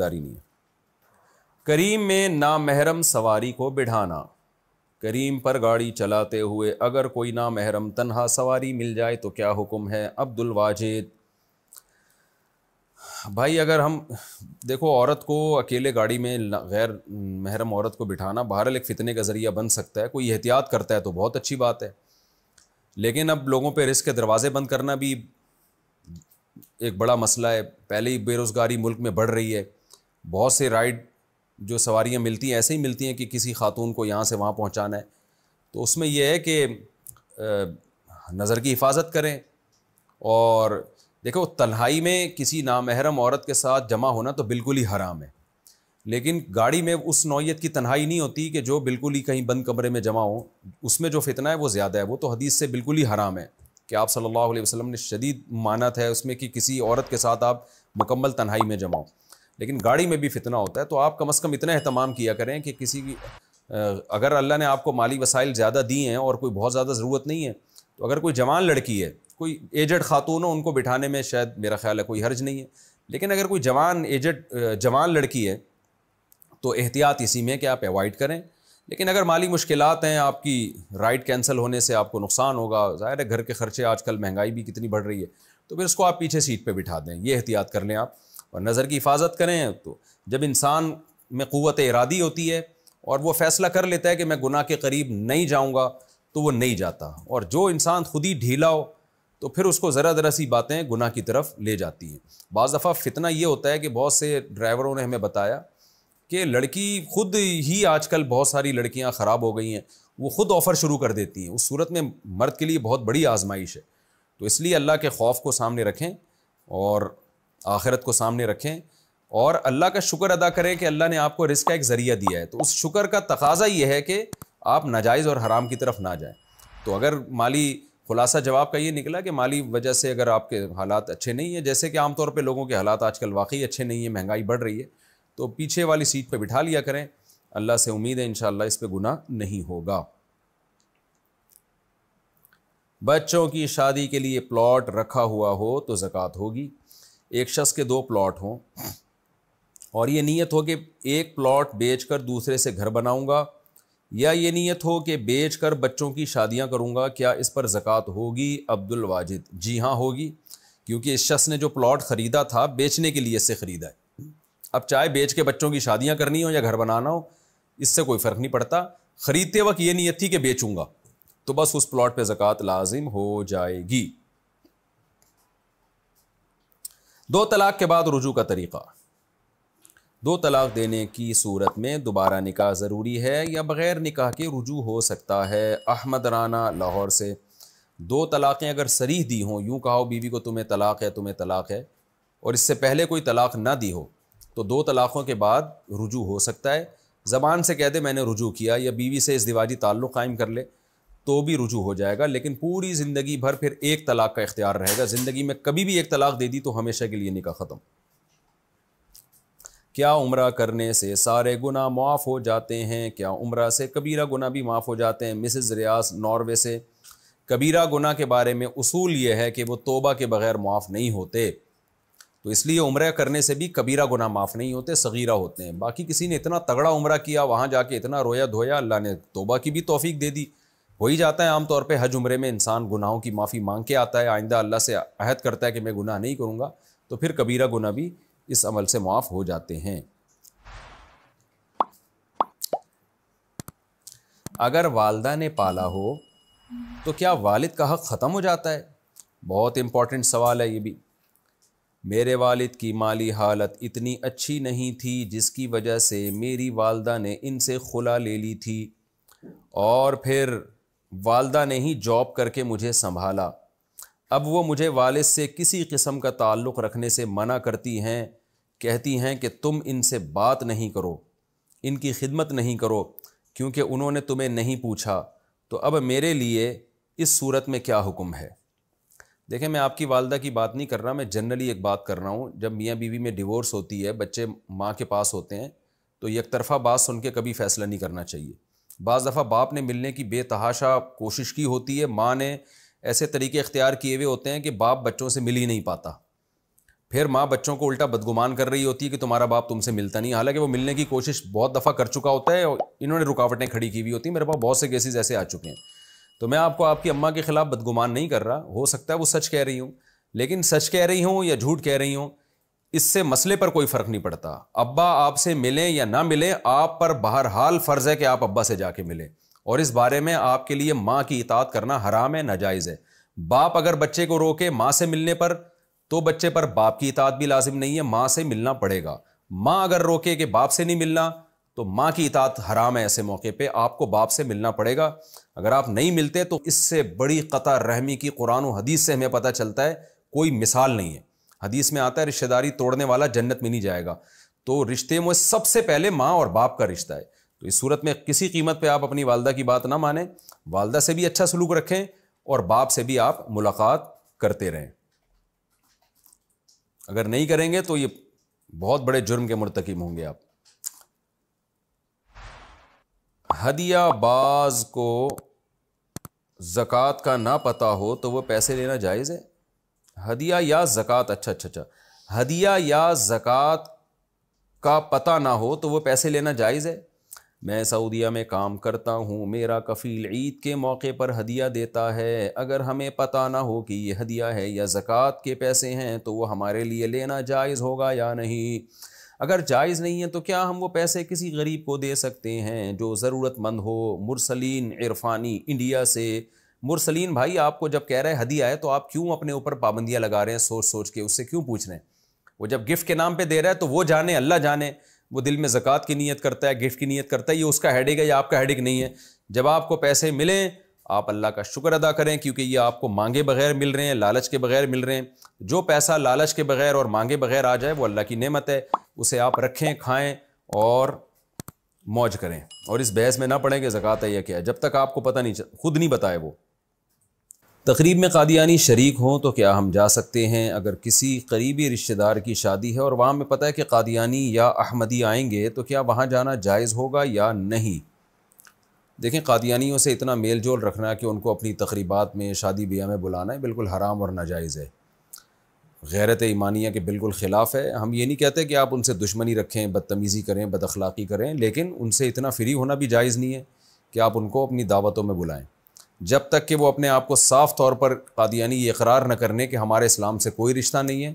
दारी नहीं करीम में नामहरम सवारी को बिढ़ाना करीम पर गाड़ी चलाते हुए अगर कोई नामहरम तनहा सवारी मिल जाए तो क्या हुक्म है अब्दुल वाजिद भाई अगर हम देखो औरत को अकेले गाड़ी में गैर महरम औरत को बिठाना बहरल एक फ़ितने का ज़रिया बन सकता है कोई एहतियात करता है तो बहुत अच्छी बात है लेकिन अब लोगों पर रिस्क के दरवाज़े बंद करना भी एक बड़ा मसला है पहले ही बेरोज़गारी मुल्क में बढ़ रही है बहुत से राइड जो सवारियाँ मिलती हैं ऐसे ही मिलती हैं कि किसी खातून को यहाँ से वहाँ पहुँचाना है तो उसमें यह है कि नज़र की हिफाजत करें और देखो तन्हाई में किसी नामहरम औरत के साथ जमा होना तो बिल्कुल ही हराम है लेकिन गाड़ी में उस नौीयत की तन्हाई नहीं होती कि जो बिल्कुल ही कहीं बंद कमरे में जमा हो उसमें जो फितना है वो ज़्यादा है वो तो हदीस से बिल्कुल ही हराम है कि आप सल्लल्लाहु अलैहि वसल्लम ने शदीद मानत है उसमें कि किसी औरत के साथ आप मुकम्मल तन्हाई में जमाओ लेकिन गाड़ी में भी फितना होता है तो आप कम अज़ कम इतना अहतमाम किया करें कि किसी भी अगर अल्लाह ने आपको माली वसाइल ज़्यादा दिए हैं और कोई बहुत ज़्यादा ज़रूरत नहीं है तो अगर कोई जवान लड़की है कोई एजड खातून हो उनको बिठाने में शायद मेरा ख्याल है कोई हर्ज नहीं है लेकिन अगर कोई जवान एजड जवान लड़की है तो एहतियात इसी में कि आप एवॉड करें लेकिन अगर माली मुश्किल हैं आपकी राइड कैंसिल होने से आपको नुकसान होगा ज़ाहिर है घर के खर्चे आजकल महंगाई भी कितनी बढ़ रही है तो फिर उसको आप पीछे सीट पर बिठा दें ये एहतियात कर लें आप और नज़र की हिफाजत करें तो जब इंसान में क़वत इरादी होती है और वह फ़ैसला कर लेता है कि मैं गुनाह के करीब नहीं जाऊँगा तो वह नहीं जाता और जो इंसान खुद ही ढीला हो तो फिर उसको ज़रा ज़रा सी बातें गुनाह की तरफ ले जाती हैं बज़ दफ़ा फितना ये होता है कि बहुत से ड्राइवरों ने हमें बताया कि लड़की खुद ही आजकल बहुत सारी लड़कियाँ ख़राब हो गई हैं वो खुद ऑफ़र शुरू कर देती हैं उस सूरत में मर्द के लिए बहुत बड़ी आजमाइश है तो इसलिए अल्लाह के खौफ को सामने रखें और आखिरत को सामने रखें और अल्लाह का शुक्र अदा करें कि अल्लाह ने आपको रिस्क का एक ज़रिया दिया है तो उस शुक्र का तकाजा यह है कि आप नाजायज़ और हराम की तरफ ना जाएं तो अगर माली खुलासा जवाब का ये निकला कि माली वजह से अगर आपके हालात अच्छे नहीं है जैसे कि आमतौर पर लोगों के हालात आजकल वाकई अच्छे नहीं है महंगाई बढ़ रही है तो पीछे वाली सीट पर बिठा लिया करें अल्लाह से उम्मीद है इन इस पर गुनाह नहीं होगा बच्चों की शादी के लिए प्लॉट रखा हुआ हो तो ज़क़़त होगी एक शख्स के दो प्लॉट हों और ये नीयत हो कि एक प्लॉट कर दूसरे से घर बनाऊँगा या ये नीयत हो कि बेच कर बच्चों की शादियाँ करूँगा क्या इस पर जक़ात होगी अब्दुलवाजिद जी हाँ होगी क्योंकि इस शख्स ने जो प्लॉट ख़रीदा था बेचने के लिए इससे ख़रीदा है अब चाहे बेच के बच्चों की शादियाँ करनी हो या घर बनाना हो इससे कोई फ़र्क नहीं पड़ता ख़रीदते वक्त ये नीयत थी कि बेचूँगा तो बस उस प्लॉट पर ज़क़ात लाजिम हो जाएगी दो तलाक के बाद रुजू का तरीक़ा दो तलाक देने की सूरत में दोबारा निकाह ज़रूरी है या बग़ैर निकाह के रुजू हो सकता है अहमद राना लाहौर से दो तलाक़ें अगर सरीह दी हों यूँ कहा बीवी को तुम्हें तलाक़ है तुम्हें तलाक़ है और इससे पहले कोई तलाक़ ना दी हो तो दो तलाक़ों के बाद रुजू हो सकता है ज़बान से कह दे मैंने रुजू किया या बीवी से इस दिवाजी ताल्लुक़ कायम कर ले तो भी रुजू हो जाएगा लेकिन पूरी ज़िंदगी भर फिर एक तलाक का इख्तियार रहेगा ज़िंदगी में कभी भी एक तलाक दे दी तो हमेशा के लिए निका ख़त्म क्या उम्र करने से सारे गुना माफ़ हो जाते हैं क्या उम्र से कबीरा गुना भी माफ़ हो जाते हैं मिसेज़ रियाज नॉर्वे से कबीरा गुना के बारे में उसूल यह है कि वह तोबा के बगैर माफ़ नहीं होते तो इसलिए उम्र करने से भी कबीरा गुना माफ़ नहीं होते सगीरा होते हैं बाकी किसी ने इतना तगड़ा उम्र किया वहाँ जाके इतना रोया धोया अल्लाह ने तोबा की भी तोफ़ी दे दी हो ही जाता है आमतौर पर हज उम्रे में इंसान गुनाहों की माफ़ी मांग के आता है आइंदा अल्लाह से अहद करता है कि मैं गुनाह नहीं करूँगा तो फिर कबीरा गुना भी इस अमल से माफ़ हो जाते हैं अगर वालदा ने पाला हो तो क्या वालिद का हक़ ख़त्म हो जाता है बहुत इम्पॉर्टेंट सवाल है ये भी मेरे वालिद की माली हालत इतनी अच्छी नहीं थी जिसकी वजह से मेरी वालदा ने इनसे खुला ले ली थी और फिर वालदा ने ही जॉब करके मुझे संभाला अब वो मुझे वालिद से किसी किस्म का ताल्लुक़ रखने से मना करती हैं कहती हैं कि तुम इनसे बात नहीं करो इनकी खिदमत नहीं करो क्योंकि उन्होंने तुम्हें नहीं पूछा तो अब मेरे लिए इस सूरत में क्या हुक्म है देखें मैं आपकी वालदा की बात नहीं कर रहा मैं जनरली एक बात कर रहा हूँ जब मियाँ बीवी में डिवोर्स होती है बच्चे माँ के पास होते हैं तो एक तरफ़ा बात सुन के कभी फ़ैसला नहीं करना चाहिए बाज दफ़ा बाप ने मिलने की बेतहाशा कोशिश की होती है माँ ने ऐसे तरीके इख्तियार किए हुए होते हैं कि बाप बच्चों से मिल ही नहीं पाता फिर माँ बच्चों को उल्टा बदगुमान कर रही होती है कि तुम्हारा बाप तुमसे मिलता नहीं हालांकि वो मिलने की कोशिश बहुत दफ़ा कर चुका होता है और इन्होंने रुकावटें खड़ी की हुई होती हैं मेरे पास बहुत से केसेज ऐसे आ चुके हैं तो मैं आपको आपकी अम्मा के ख़िलाफ़ बदगुमान नहीं कर रहा हो सकता है वो सच कह रही हूँ लेकिन सच कह रही हूँ या झूठ कह रही हूँ इससे मसले पर कोई फर्क नहीं पड़ता अब्बा आपसे मिले या ना मिले आप पर बहरहाल फ़र्ज़ है कि आप अब्बा से जाके मिले और इस बारे में आपके लिए माँ की इतात करना हराम है नाजायज़ है बाप अगर बच्चे को रोके माँ से मिलने पर तो बच्चे पर बाप की इतात भी लाजिम नहीं है माँ से मिलना पड़ेगा माँ अगर रोके कि बाप से नहीं मिलना तो माँ की इतात हराम है ऐसे मौके पे आपको बाप से मिलना पड़ेगा अगर आप नहीं मिलते तो इससे बड़ी कतार रहमी की कुरान हदीस से हमें पता चलता है कोई मिसाल नहीं है हदीस में आता है रिश्तेदारी तोड़ने वाला जन्नत में नहीं जाएगा तो रिश्ते में सबसे पहले माँ और बाप का रिश्ता है तो इस सूरत में किसी कीमत पर आप अपनी वालदा की बात ना माने वालदा से भी अच्छा सलूक रखें और बाप से भी आप मुलाकात करते रहें अगर नहीं करेंगे तो ये बहुत बड़े जुर्म के मरतकब होंगे आप हदिया बाज को जक़ात का ना पता हो तो वह पैसे लेना जायज़ है हदिया या ज़क़़त अच्छा अच्छा अच्छा हदिया या ज़क़़त का पता ना हो तो वो पैसे लेना जायज़ है मैं सऊदिया में काम करता हूँ मेरा कफ़ील ईद के मौके पर हदिया देता है अगर हमें पता ना हो कि ये हदिया है या ज़क़़त के पैसे हैं तो वो हमारे लिए लेना जायज़ होगा या नहीं अगर जायज़ नहीं है तो क्या हम वो पैसे किसी गरीब को दे सकते हैं जो ज़रूरतमंद हो मुरसलिन इरफानी इंडिया से मुरसलीन भाई आपको जब कह रहे हैं हदिया है तो आप क्यों अपने ऊपर पाबंदियाँ लगा रहे हैं सोच सोच के उससे क्यों पूछ रहे हैं वो जब गिफ्ट के नाम पे दे रहा है तो वो जाने अल्लाह जाने वो दिल में ज़क़़त की नीयत करता है गिफ्ट की नीयत करता है ये उसका हेडेक है या आपका हेडेक नहीं है जब आपको पैसे मिलें आप अल्लाह का शुक्र अदा करें क्योंकि ये आपको मांगे बगैर मिल रहे हैं लालच के बगैर मिल रहे हैं जो पैसा लालच के बगैर और मांगे बगैर आ जाए वो अल्लाह की नेमत है उसे आप रखें खाएं और मौज करें और इस बहस में ना पड़ेंगे कि ज़क़़त है या क्या है जब तक आपको पता नहीं खुद नहीं बताए वो तकरीब में कादियानी शरीक हों तो क्या हम जा सकते हैं अगर किसी करीबी रिश्तेदार की शादी है और वहाँ में पता है कि कादियानी या अहमदी आएंगे तो क्या वहाँ जाना जायज़ होगा या नहीं देखें कादियानियों से इतना मेल जोल रखना कि उनको अपनी तकरीबात में शादी ब्याह में बुलाना है बिल्कुल हराम और नाजायज़ है गैरत ईमानिया के बिल्कुल ख़िलाफ़ है हम ये नहीं कहते कि आप उनसे दुश्मनी रखें बदतमीज़ी करें बदखलाक़ी करें लेकिन उनसे इतना फ्री होना भी जायज़ नहीं है कि आप उनको अपनी दावतों में बुलाएँ जब तक कि वो अपने आप को साफ तौर पर कादियानी ये इकरार न करने के हमारे इस्लाम से कोई रिश्ता नहीं है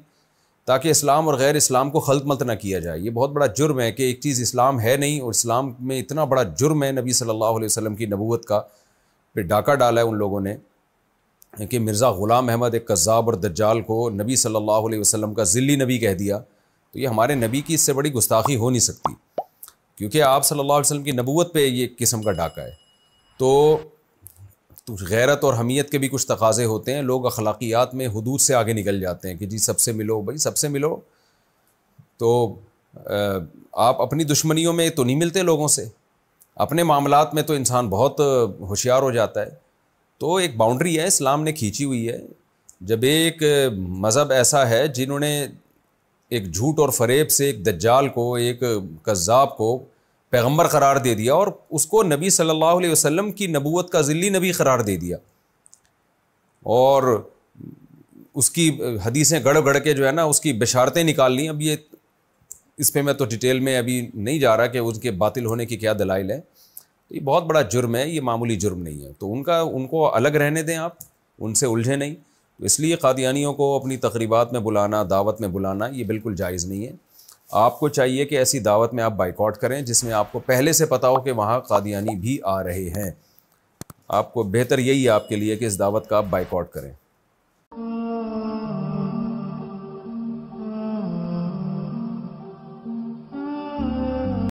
ताकि इस्लाम और गैर इस्लाम को खलत मलत ना किया जाए ये बहुत बड़ा जुर्म है कि एक चीज़ इस्लाम है नहीं और इस्लाम में इतना बड़ा जुर्म है नबी सल्लल्लाहु अलैहि वसल्लम की नबूत का पे डाका डाला है उन लोगों ने कि मिर्ज़ा ग़ुलाम अहमद एक कज़ाब और दज्जाल को नबी सल्लल्लाहु अलैहि वसल्लम का ज़िली नबी कह दिया तो ये हमारे नबी की इससे बड़ी गुस्ताखी हो नहीं सकती क्योंकि आप सल्लल्लाहु अलैहि वसल्लम की नबूत पर ये किस्म का डाका है तो तो गैरत और हमीयत के भी कुछ तकाजे होते हैं लोग अखलाकियात में हदूद से आगे निकल जाते हैं कि जी सबसे मिलो भाई सबसे मिलो तो आप अपनी दुश्मनियों में तो नहीं मिलते लोगों से अपने मामलों में तो इंसान बहुत होशियार हो जाता है तो एक बाउंड्री है इस्लाम ने खींची हुई है जब एक मज़हब ऐसा है जिन्होंने एक झूठ और फरेब से एक दज्जाल को एक कज़ाब को पैगम्बर करार दे दिया और उसको नबी सल्लल्लाहु अलैहि वसल्लम की नबूत का जिल्ली नबी करार दे दिया और उसकी हदीसें गड़ गड़ के जो है ना उसकी बिशारतें निकाल ली अब ये इस पर मैं तो डिटेल में अभी नहीं जा रहा कि उनके बातिल होने की क्या दलाइल है तो ये बहुत बड़ा जुर्म है ये मामूली जुर्म नहीं है तो उनका उनको अलग रहने दें आप उनसे उलझे नहीं तो इसलिए कादियानियों को अपनी तकरीबात में बुलाना दावत में बुलाना ये बिल्कुल जायज़ नहीं है आपको चाहिए कि ऐसी दावत में आप बाइकआउट करें जिसमें आपको पहले से पता हो कि वहाँ कादियानी भी आ रहे हैं आपको बेहतर यही है आपके लिए कि इस दावत का आप बाइकआउट करें